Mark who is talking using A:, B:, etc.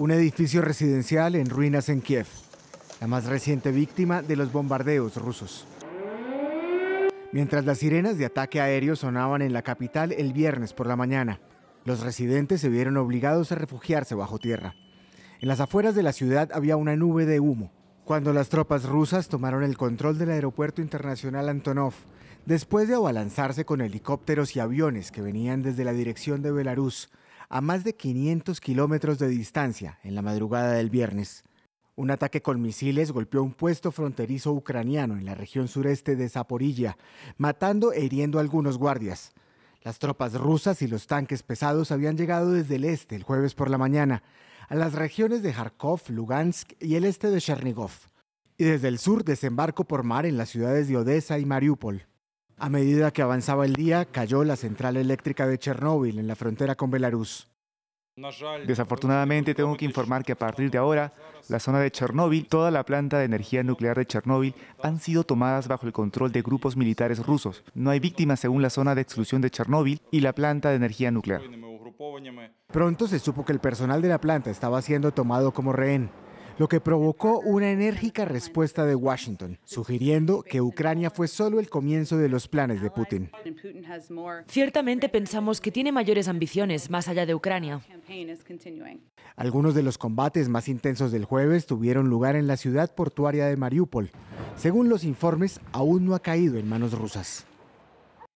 A: un edificio residencial en ruinas en Kiev, la más reciente víctima de los bombardeos rusos. Mientras las sirenas de ataque aéreo sonaban en la capital el viernes por la mañana, los residentes se vieron obligados a refugiarse bajo tierra. En las afueras de la ciudad había una nube de humo. Cuando las tropas rusas tomaron el control del aeropuerto internacional Antonov, después de abalanzarse con helicópteros y aviones que venían desde la dirección de Belarus, a más de 500 kilómetros de distancia en la madrugada del viernes. Un ataque con misiles golpeó un puesto fronterizo ucraniano en la región sureste de Zaporilla, matando e hiriendo a algunos guardias. Las tropas rusas y los tanques pesados habían llegado desde el este el jueves por la mañana, a las regiones de Kharkov, Lugansk y el este de Chernigov, y desde el sur desembarco por mar en las ciudades de Odessa y Mariupol. A medida que avanzaba el día, cayó la central
B: eléctrica de Chernóbil en la frontera con Belarus. Desafortunadamente tengo que informar que a partir de ahora, la zona de Chernóbil, toda la planta de energía nuclear de Chernóbil han sido tomadas bajo el control de grupos militares rusos. No hay víctimas según la zona de exclusión de Chernóbil y la planta de energía nuclear. Pronto se supo que el personal
A: de la planta estaba siendo tomado como rehén lo que provocó una enérgica respuesta de Washington, sugiriendo que Ucrania fue solo el comienzo de los planes de Putin. Ciertamente pensamos que tiene mayores ambiciones más allá de Ucrania. Algunos de los combates más intensos del jueves tuvieron lugar en la ciudad portuaria de Mariupol. Según los informes, aún no ha caído en manos rusas.